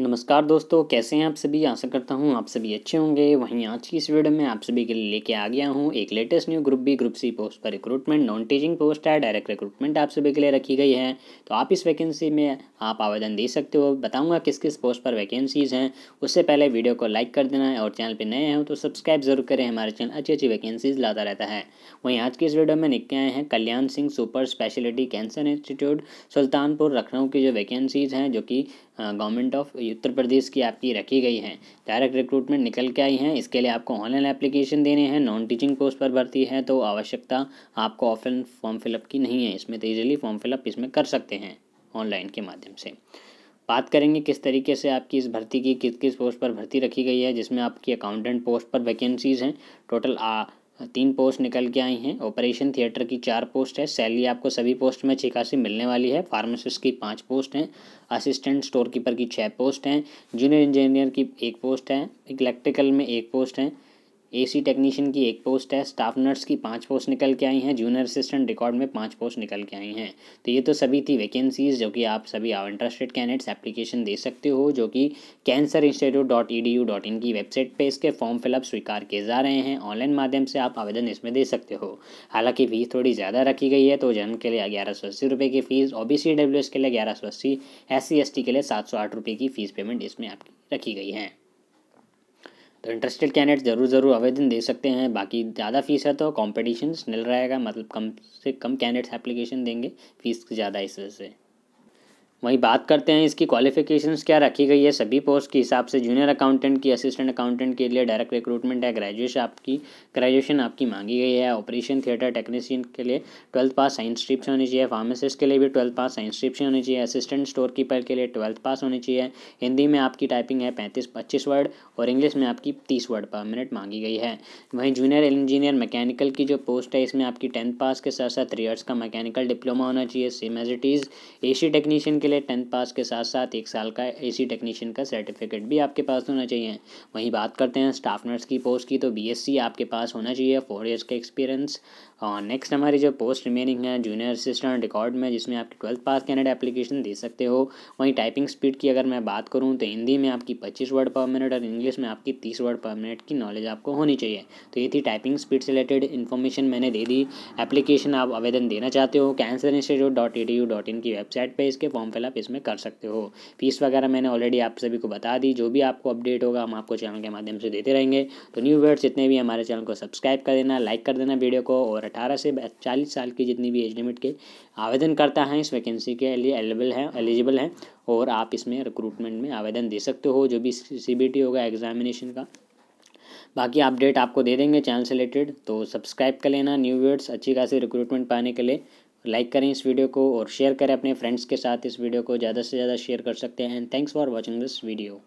नमस्कार दोस्तों कैसे हैं आप सभी आशा करता हूं आप सभी अच्छे होंगे वहीं आज की इस वीडियो में आप सभी के लिए लेके आ गया हूं एक latest new group B group C post पर रिक्रूटमेंट नॉन टीचिंग पोस्ट है डायरेक्ट रिक्रूटमेंट आप सभी के लिए रखी गई है तो आप इस वैकेंसी में आप आवेदन दे सकते हो बताऊँगा किस किस पोस्ट पर वैकेंसीज़ हैं उससे पहले वीडियो को लाइक कर देना है और चैनल पर नए हैं तो सब्सक्राइब जरूर करें हमारे चैनल अच्छी अच्छी वैकेंसीज़ लाता रहता है वहीं आज की इस वीडियो में निकले आए हैं Kalyan Singh super speciality cancer institute Sultanpur Lucknow की जो वैकेंसीज़ हैं जो कि गवर्नमेंट ऑफ उत्तर प्रदेश की आपकी रखी गई हैं डायरेक्ट रिक्रूटमेंट निकल के आई हैं इसके लिए आपको ऑनलाइन एप्लीकेशन देने हैं नॉन टीचिंग पोस्ट पर भर्ती है तो आवश्यकता आपको ऑफलाइन फॉर्म फिलअप की नहीं है इसमें तो ईजिली फॉर्म फिलअप इसमें कर सकते हैं ऑनलाइन के माध्यम से बात करेंगे किस तरीके से आपकी इस भर्ती की किस किस पोस्ट पर भर्ती रखी गई है जिसमें आपकी अकाउंटेंट पोस्ट पर वैकेंसीज़ हैं टोटल हाँ, तीन पोस्ट निकल के आई हैं ऑपरेशन थिएटर की चार पोस्ट है सैलरी आपको सभी पोस्ट में छिकासी मिलने वाली है फार्मासिस्ट की पाँच पोस्ट हैं असिस्टेंट स्टोर कीपर की छः पोस्ट हैं जूनियर इंजीनियर की एक पोस्ट है इलेक्ट्रिकल में एक पोस्ट है एसी टेक्नीशियन की एक पोस्ट है स्टाफ नर्स की पांच पोस्ट निकल के आई हैं जूनियर असिस्टेंट रिकॉर्ड में पांच पोस्ट निकल के आई हैं तो ये तो सभी थी वैकेंसीज़ जो कि आप सभी इंटरेस्टेड कैंडिडेट्स एप्लीकेशन दे सकते हो जो कि cancer institute dot E D U dot in की वेबसाइट पर इसके फॉर्म फिलअप स्वीकार किए जा रहे हैं ऑनलाइन माध्यम से आप आवेदन इसमें दे सकते हो हालांकि फ़ीस थोड़ी ज़्यादा रखी गई है तो जन्म के लिए ग्यारह सौ अस्सी रुपये की fees O B C W S के लिए ग्यारह सौ अस्सी एस सी एस टी के लिए सात सौ आठ रुपये की फ़ीस पेमेंट इसमें आपकी रखी गई है तो इंटरेस्टेड कैंडिडेट ज़रूर ज़रूर आवेदन दे सकते हैं बाकी ज़्यादा फीस है तो कॉम्पिटिशन स्निल रहेगा मतलब कम से कम कैंडिडेट्स एप्लीकेशन देंगे फीस ज़्यादा इस वजह से वहीं बात करते हैं इसकी क्वालिफिकेशंस क्या रखी गई है सभी पोस्ट के हिसाब से जूनियर अकाउंटेंट की असिस्टेंट अकाउंटेंट के लिए डायरेक्ट रिक्रूटमेंट है ग्रेजुएशन आपकी ग्रेजुएशन आपकी मांगी गई है ऑपरेशन थिएटर टेक्नीशियन के लिए ट्वेल्थ पास साइंस स्ट्रिप से होनी चाहिए फार्मासिस्ट के लिए भी ट्वेल्थ पास साइंस स्ट्रिप से होनी चाहिए असिस्टेंट स्टोर कीपर के लिए ट्वेल्थ पास होनी चाहिए हिंदी में आपकी टाइपिंग है पैंतीस पच्चीस वर्ड और इंग्लिश में आपकी तीस वर्ड पर मिनट मांगी गई है वहीं जूनियर इंजीनियर मैकेनिकल की जो पोस्ट है इसमें आपकी टेंथ पास के साथ साथ थ्री ईयर्स का मैकेनिकल डिप्लोमा होना चाहिए same as it is a technician के लिए टेंथ पास के साथ साथ एक साल का एसी टेक्नीशियन का सर्टिफिकेट भी आपके पास होना चाहिए वहीं बात करते हैं स्टाफ नर्स की पोस्ट की तो बीएससी आपके पास होना चाहिए फोर ईयर्स का एक्सपीरियंस और नेक्स्ट हमारी जो पोस्ट रिमेनिंग है जूनियर असिस्टेंट रिकॉर्ड में जिसमें आप ट्वेल्थ पास कैंडिडेट एप्लीकेशन दे सकते हो वहीं टाइपिंग स्पीड की अगर मैं बात करूँ तो हिंदी में आपकी पच्चीस वर्ड पर मिनट और इंग्लिश में आपकी तीस वर्ड पर मिनट की नॉलेज आपको होनी चाहिए तो ये थी टाइपिंग स्पीड से रिलेटेड इन्फॉर्मेशन मैंने दे दी एप्लीकेशन आप आवेदन देना चाहते हो cancer institute dot E D U dot in की वेबसाइट पर इसके फॉर्म फिलअप आप इसमें कर सकते हो फीस वगैरह मैंने ऑलरेडी आप सभी को बता दी जो भी आपको अपडेट होगा हम आपको चैनल के माध्यम से देते रहेंगे तो न्यू वर्ड्स जितने भी हमारे चैनल को सब्सक्राइब कर देना लाइक कर देना वीडियो को और अठारह से चालीस साल की जितनी भी एज लिमिट के आवेदन करता है इस वैकेंसी के लिए एलिबल है एलिजिबल है और आप इसमें रिक्रूटमेंट में आवेदन दे सकते हो जो भी सी होगा एग्जामिनेशन का बाकी अपडेट आपको दे देंगे चैनल से रिलेटेड तो सब्सक्राइब कर लेना न्यू वर्ड्स अच्छी खासी रिक्रूटमेंट पाने के लिए लाइक करें इस वीडियो को और शेयर करें अपने फ्रेंड्स के साथ इस वीडियो को ज़्यादा से ज़्यादा शेयर कर सकते हैं and thanks for watching this video